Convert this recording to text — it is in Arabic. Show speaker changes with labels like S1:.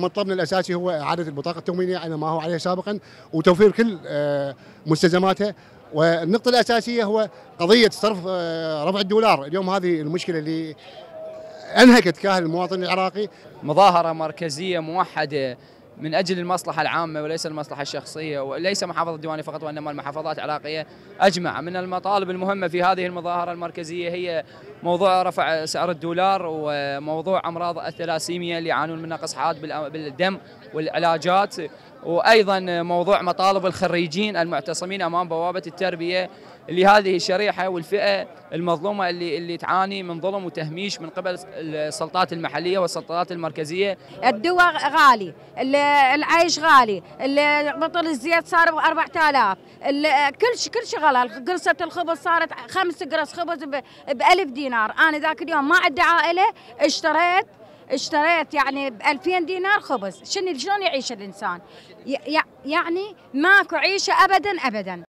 S1: مطلبنا الاساسي هو اعاده البطاقه التموينيه على ما هو عليه سابقا وتوفير كل آه، مستلزماتها والنقطه الاساسيه هو قضيه صرف آه، رفع الدولار اليوم هذه المشكله اللي انهكت كاهل المواطن العراقي مظاهره مركزيه
S2: موحده من اجل المصلحه العامه وليس المصلحه الشخصيه وليس محافظه الديوانيه فقط وانما المحافظات العراقيه اجمع من المطالب المهمه في هذه المظاهره المركزيه هي موضوع رفع سعر الدولار وموضوع امراض الثلاسيميا اللي يعانون من نقص حاد بالدم والعلاجات وايضا موضوع مطالب الخريجين المعتصمين امام بوابه التربيه لهذه الشريحه والفئه المظلومه اللي اللي تعاني من ظلم وتهميش من قبل السلطات المحليه والسلطات المركزيه. الدواء
S3: غالي، العيش غالي، بطل الزيت صار ب 4000 كل شيء كل شيء غلى، قرصه الخبز صارت خمس قرص خبز ب 1000 دينار، انا ذاك اليوم ما عندي عائله اشتريت اشتريت يعني ب 2000 دينار خبز شنو شلون يعيش الانسان يعني ماكو عيشه ابدا ابدا